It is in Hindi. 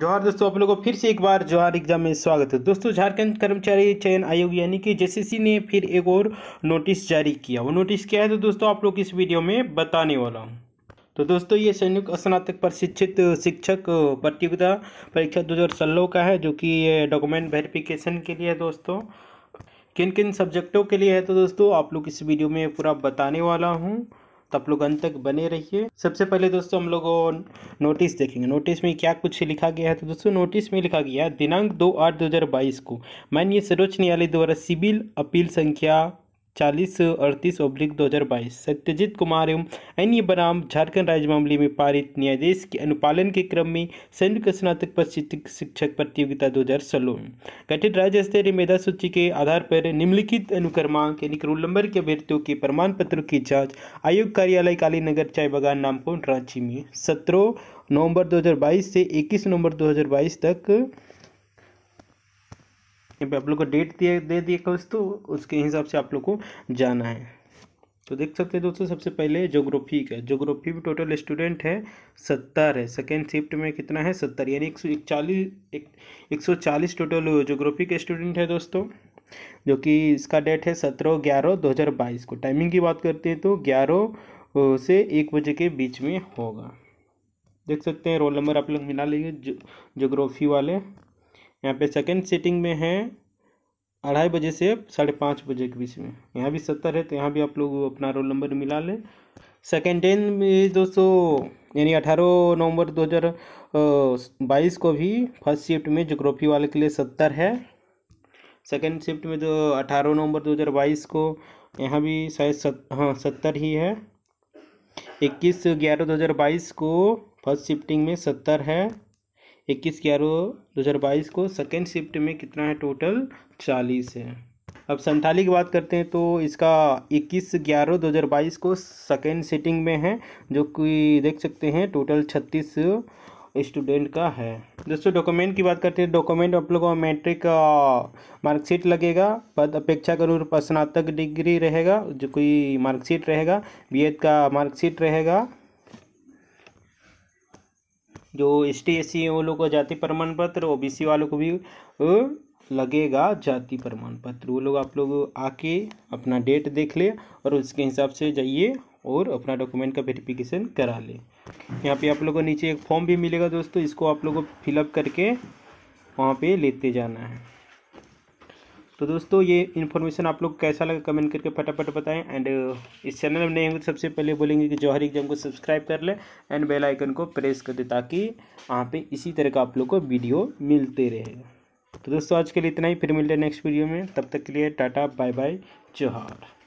जोहार दोस्तों आप लोगों को फिर से एक बार जोहार एग्जाम में स्वागत है दोस्तों झारखंड कर्मचारी चयन आयोग यानी कि जेसीसी ने फिर एक और नोटिस जारी किया वो नोटिस क्या है तो दोस्तों आप लोग इस वीडियो में बताने वाला हूँ तो दोस्तों ये संयुक्त स्नातक प्रशिक्षित शिक्षक प्रतियोगिता परीक्षा दो हज़ार का है जो कि ये डॉक्यूमेंट वेरिफिकेशन के लिए है दोस्तों किन किन सब्जेक्टों के लिए है तो दोस्तों आप लोग इस वीडियो में पूरा बताने वाला हूँ तो आप लोग अंत तक बने रहिए सबसे पहले दोस्तों हम लोग नोटिस देखेंगे नोटिस में क्या कुछ लिखा गया है तो दोस्तों नोटिस में लिखा गया है दिनांक दो आठ दो हज़ार बाईस को माननीय सर्वोच्च न्यायालय द्वारा सिविल अपील संख्या चालीस अड़तीस ओब्लिक दो हज़ार बाईस सत्यजीत कुमार एवं अन्य बनाम झारखंड राज्य मामले में पारित न्यायाधीश के अनुपालन के क्रम में संयुक्त स्नातक प्रशिक्षित शिक्षक प्रतियोगिता दो हज़ार सोलह गठित राज्य स्तरीय मेधा सूची के आधार पर निम्नलिखित अनुक्रमांक यानी रोल नंबर के अभ्यर्थियों के प्रमाण पत्रों की जाँच आयोग कार्यालय काली नगर चाय बगान नामकोन रांची में सत्रह हज़ार बाईस से दो हज़ार बाईस तक यहाँ पे आप लोग को डेट दिया दे दिया कुछ तो उसके हिसाब से आप लोग को जाना है तो देख सकते हैं दोस्तों सबसे पहले जोग्राफी का जोग्राफी में टोटल स्टूडेंट है सत्तर है सेकेंड शिफ्ट में कितना है सत्तर यानी एक सौ इकचालीस एक सौ चालीस टोटल जोग्राफी के स्टूडेंट है दोस्तों जो कि इसका डेट है सत्रह ग्यारह दो हज़ार बाईस को टाइमिंग की बात करते हैं तो ग्यारह से एक बजे के बीच में होगा देख सकते हैं रोल नंबर आप लोग मिला लेंगे जोग्राफी वाले यहाँ पे सेकंड सीटिंग में है अढ़ाई बजे से साढ़े पाँच बजे के बीच में यहाँ भी सत्तर है तो यहाँ भी आप लोग अपना रोल नंबर मिला लें सेकेंड टेन में दोस्तों यानी अठारह नवंबर बाईस को भी फर्स्ट शिफ्ट में जोग्राफी वाले के लिए सत्तर है सेकेंड शिफ्ट में जो अठारह नवंबर दो हज़ार बाईस को यहाँ भी शायद सत हाँ सत्तर ही है इक्कीस ग्यारह दो हज़ार बाईस को फर्स्ट शिफ्टिंग में सत्तर है इक्कीस ग्यारह दो हज़ार बाईस को सेकेंड शिफ्ट में कितना है टोटल चालीस है अब संथाली की बात करते हैं तो इसका इक्कीस ग्यारह दो हज़ार बाईस को सेकेंड सीटिंग में है जो कि देख सकते हैं टोटल छत्तीस स्टूडेंट का है दोस्तों डॉक्यूमेंट की बात करते हैं डॉक्यूमेंट आप लोगों को मैट्रिक मार्कशीट लगेगा पद अपेक्षा करूँ स्नातक डिग्री रहेगा जो कोई मार्कशीट रहेगा बीएड का मार्कशीट रहेगा जो एस टी एस सी वो लोग को जाति प्रमाण पत्र ओ बी सी वालों को भी लगेगा जाति प्रमाण पत्र वो लोग आप लोग आके अपना डेट देख ले और उसके हिसाब से जाइए और अपना डॉक्यूमेंट का वेरिफिकेशन करा ले यहाँ पे आप लोगों को नीचे एक फॉर्म भी मिलेगा दोस्तों इसको आप लोगों को फिलअप करके वहाँ पे लेते जाना है तो दोस्तों ये इन्फॉर्मेशन आप लोग कैसा लगा कमेंट करके फटाफट बताएं एंड uh, इस चैनल में नहीं होंगे तो सबसे पहले बोलेंगे कि जौहर एग्जाम को सब्सक्राइब कर लें एंड बेल आइकन को प्रेस कर दें ताकि यहाँ पे इसी तरह का आप लोग को वीडियो मिलते रहेगा तो दोस्तों आज के लिए इतना ही फिर मिलते हैं नेक्स्ट वीडियो में तब तक के लिए टाटा बाय बाय जौहर